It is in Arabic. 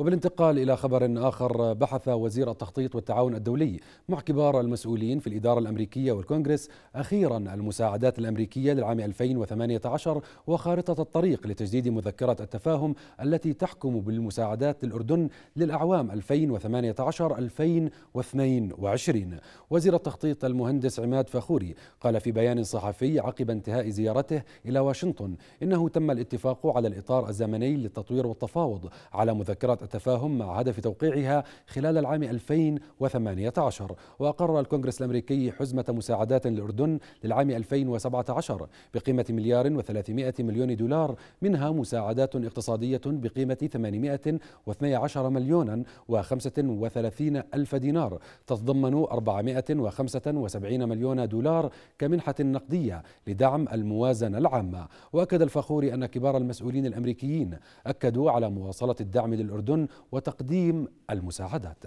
وبالانتقال إلى خبر آخر بحث وزير التخطيط والتعاون الدولي مع كبار المسؤولين في الإدارة الأمريكية والكونغرس أخيرا المساعدات الأمريكية للعام 2018 وخارطة الطريق لتجديد مذكرة التفاهم التي تحكم بالمساعدات للأردن للأعوام 2018-2022 وزير التخطيط المهندس عماد فخوري قال في بيان صحفي عقب انتهاء زيارته إلى واشنطن إنه تم الاتفاق على الإطار الزمني للتطوير والتفاوض على مذكرة التفاهم مع هدف توقيعها خلال العام 2018 وأقر الكونغرس الأمريكي حزمة مساعدات للأردن للعام 2017 بقيمة مليار و300 مليون دولار منها مساعدات اقتصادية بقيمة 812 مليونا و35 ألف دينار تتضمن 475 مليون دولار كمنحة نقدية لدعم الموازنة العامة وأكد الفخوري أن كبار المسؤولين الأمريكيين أكدوا على مواصلة الدعم للأردن وتقديم المساعدات